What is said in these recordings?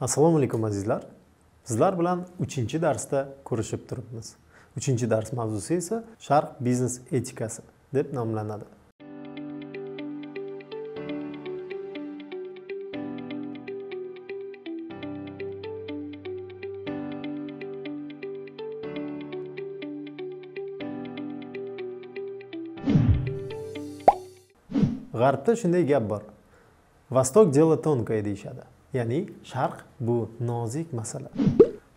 assalomu alaykum azizlar sizlar bilan uchinchi darsda ko'rishib turibmiz uchinchi dars mavzusi esa sharq biznes etikasi deb nomlanadi g'arbda shunday gap bor vostok дело тонкое deyishadi ya'ni sharq bu nozik masala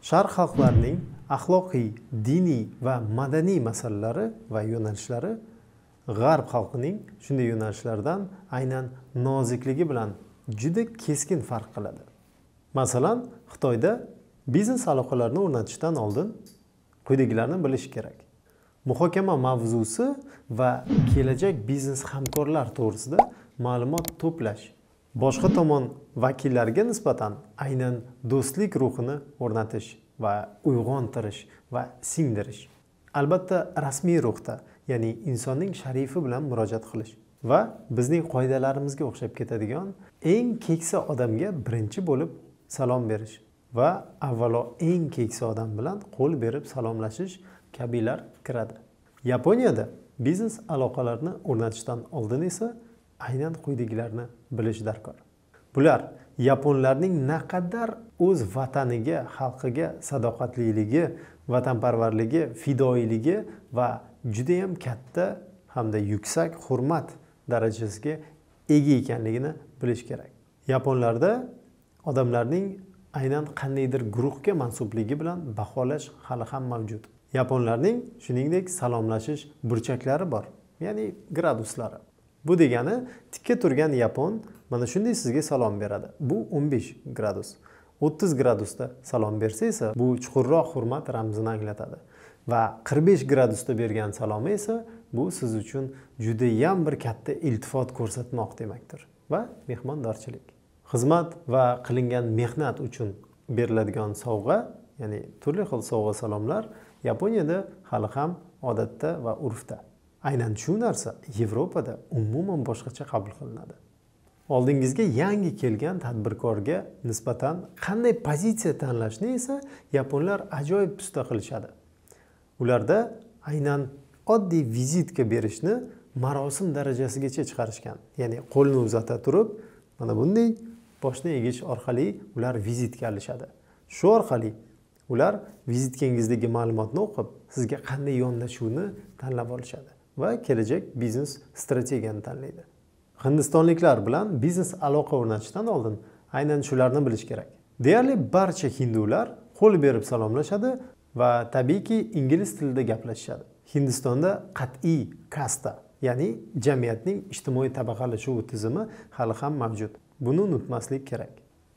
sharq xalqlarining axloqiy diniy va madaniy masalalari va yo'nalishlari g'arb xalqining shunday yo'nalishlardan aynan nozikligi bilan juda keskin farq qiladi masalan xitoyda biznes aloqalarini o'rnatishdan oldin quyidagilarni bilish kerak muhokama mavzusi va kelajak biznes hamkorlar to'g'risida ma'lumot to'plash boshqa tomon vakillarga nisbatan aynan do'stlik ruhini o'rnatish va uyg'ontirish va singdirish albatta rasmiy ruhda ya'ni insonning sharifi bilan murojaat qilish va bizning qoidalarimizga o'xshab ketadigan eng keksa odamga birinchi bo'lib salom berish va avvalo eng keksa odam bilan qo'l berib salomlashish kabilar kiradi yaponiyada biznes aloqalarini o'rnatishdan oldin esa aynan quyidagilarni bilish darkor bular yaponlarning naqadar o'z vataniga xalqiga sadoqatliligi vatanparvarligi fidoyiligi va judayam katta hamda yuksak hurmat darajasiga ega ekanligini bilish kerak yaponlarda odamlarning aynan qandaydir guruhga mansubligi bilan baholash hali ham mavjud yaponlarning shuningdek salomlashish burchaklari bor ya'ni graduslari bu degani tikka turgan yapon mana shunday sizga salom beradi bu 15 gradus 30 gradusda salom bersa esa bu chuqurroq hurmat ramzini anglatadi va 45 gradusda bergan salomi esa bu siz uchun judayam bir katta iltifot ko'rsatmoq demakdir va mehmondorchilik xizmat va qilingan mehnat uchun beriladigan sovg'a ya'ni turli xil sovg'a salomlar yaponiyada hali ham odatda va urfda aynan shu narsa yevropada umuman boshqacha qabul qilinadi oldingizga yangi kelgan tadbirkorga nisbatan qanday pozitsiya tanlashni esa yaponlar ajoyib usta qilishadi ularda aynan oddiy vizitka berishni marosim darajasigacha chiqarishgan ya'ni qo'lni uzata turib mana bunday boshni egish orqali ular vizitka alishadi shu orqali ular vizitkangizdagi ma'lumotni o'qib sizga qanday yondashuvni tanlab olishadi va kelajak biznes strategiyani tanlaydi hindistonliklar bilan biznes aloqa o'rnatishdan oldin aynan shularni bilish kerak deyarli barcha hindular qo'l berib salomlashadi va tabiiyki ingliz tilida gaplashishadi hindistonda qat'iy kasta ya'ni jamiyatning ijtimoiy tabaqalashuvi tizimi hali ham mavjud buni unutmaslik kerak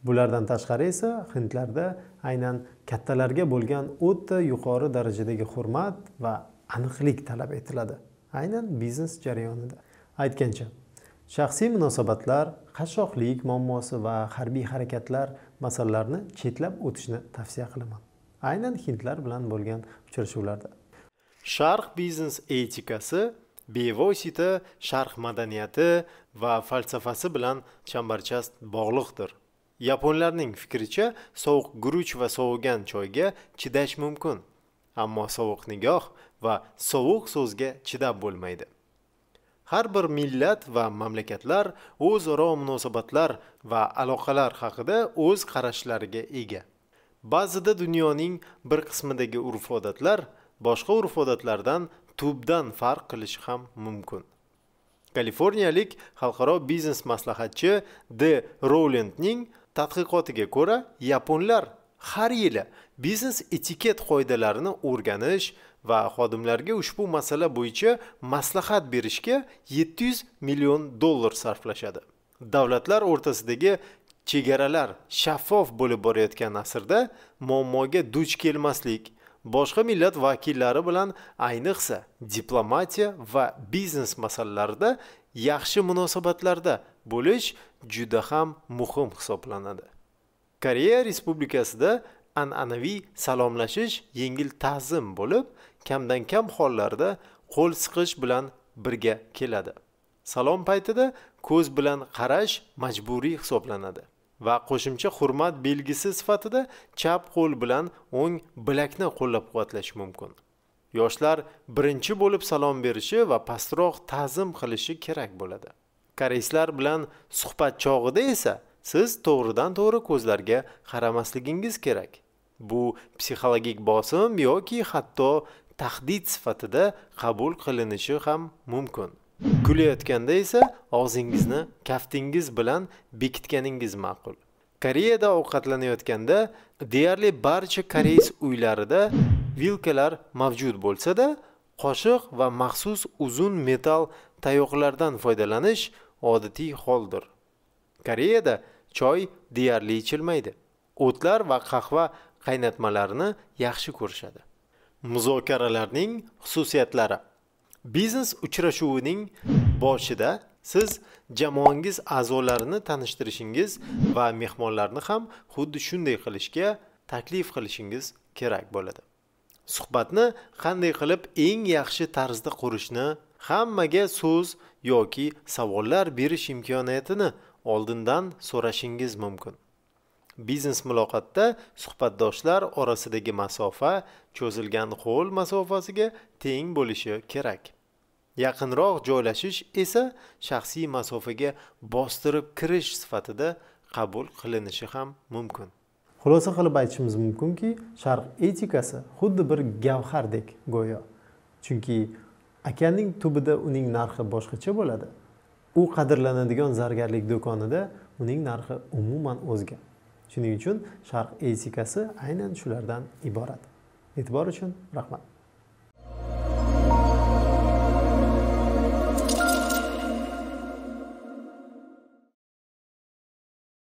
bulardan tashqari esa hindlarda aynan kattalarga bo'lgan o'ta yuqori darajadagi hurmat va aniqlik talab etiladi aynan biznes jarayonida aytgancha shaxsiy munosabatlar qashshoqlik muammosi va harbiy harakatlar masalalarini chetlab o'tishni tavsiya qilaman aynan hindlar bilan bo'lgan uchrashuvlarda sharq biznes etikasi bevosita sharq madaniyati va falsafasi bilan chambarchas bog'liqdir yaponlarning fikricha sovuq guruch va sovigan choyga chidash mumkin ammo sovuq nigoh va sovuq so'zga chidab bo'lmaydi har bir millat va mamlakatlar o'zaro munosabatlar va aloqalar haqida o'z qarashlariga ega ba'zida dunyoning bir qismidagi urf odatlar boshqa urf odatlardan tubdan farq qilishi ham mumkin kaliforniyalik xalqaro biznes maslahatchi d rolendning tadqiqotiga ko'ra yaponlar har yili biznes etiket qoidalarini o'rganish va xodimlarga ushbu masala bo'yicha maslahat berishga 700 million dollar sarflashadi davlatlar o'rtasidagi chegaralar shaffof bo'lib borayotgan asrda muammoga duch kelmaslik boshqa millat vakillari bilan ayniqsa diplomatiya va biznes masalalarida yaxshi munosabatlarda bo'lish juda ham muhim hisoblanadi koreya respublikasida an'anaviy salomlashish yengil ta'zim bo'lib kamdan kam hollarda qo'l siqish bilan birga keladi salom paytida ko'z bilan qarash majburiy hisoblanadi va qo'shimcha hurmat belgisi sifatida chap qo'l bilan o'ng bilakni qo'llab quvvatlash mumkin yoshlar birinchi bo'lib salom berishi va pastroq ta'zim qilishi kerak bo'ladi koreyslar bilan suhbat chog'ida esa siz to'g'ridan to'g'ri ko'zlarga qaramasligingiz kerak bu psixologik bosim yoki hatto tahdid sifatida qabul qilinishi ham mumkin kulayotganda esa og'zingizni kaftingiz bilan bekitganingiz ma'qul koreyada ovqatlanayotganda deyarli barcha koreys uylarida vilkalar mavjud bo'lsa-da, qoshiq va maxsus uzun metal tayoqlardan foydalanish odatiy holdir koreyada choy deyarli ichilmaydi o'tlar va qahva qaynatmalarini yaxshi ko'rishadi muzokaralarning xususiyatlari biznes uchrashuvining boshida siz jamoangiz a'zolarini tanishtirishingiz va mehmonlarni ham xuddi shunday qilishga taklif qilishingiz kerak bo'ladi suhbatni qanday qilib eng yaxshi tarzda qurishni hammaga so'z yoki savollar berish imkoniyatini oldindan so'rashingiz mumkin biznes muloqotda suhbatdoshlar orasidagi masofa cho'zilgan qo'l masofasiga teng bo'lishi kerak yaqinroq joylashish esa shaxsiy masofaga bostirib kirish sifatida qabul qilinishi ham mumkin xulosa qilib aytishimiz mumkinki sharq etikasi xuddi bir gavhardek go'yo chunki akaning tubida uning narxi boshqacha bo'ladi u qadrlanadigan zargarlik do'konida uning narxi umuman o'zga shuning uchun sharq etikasi aynan shulardan iborat e'tibor uchun rahmat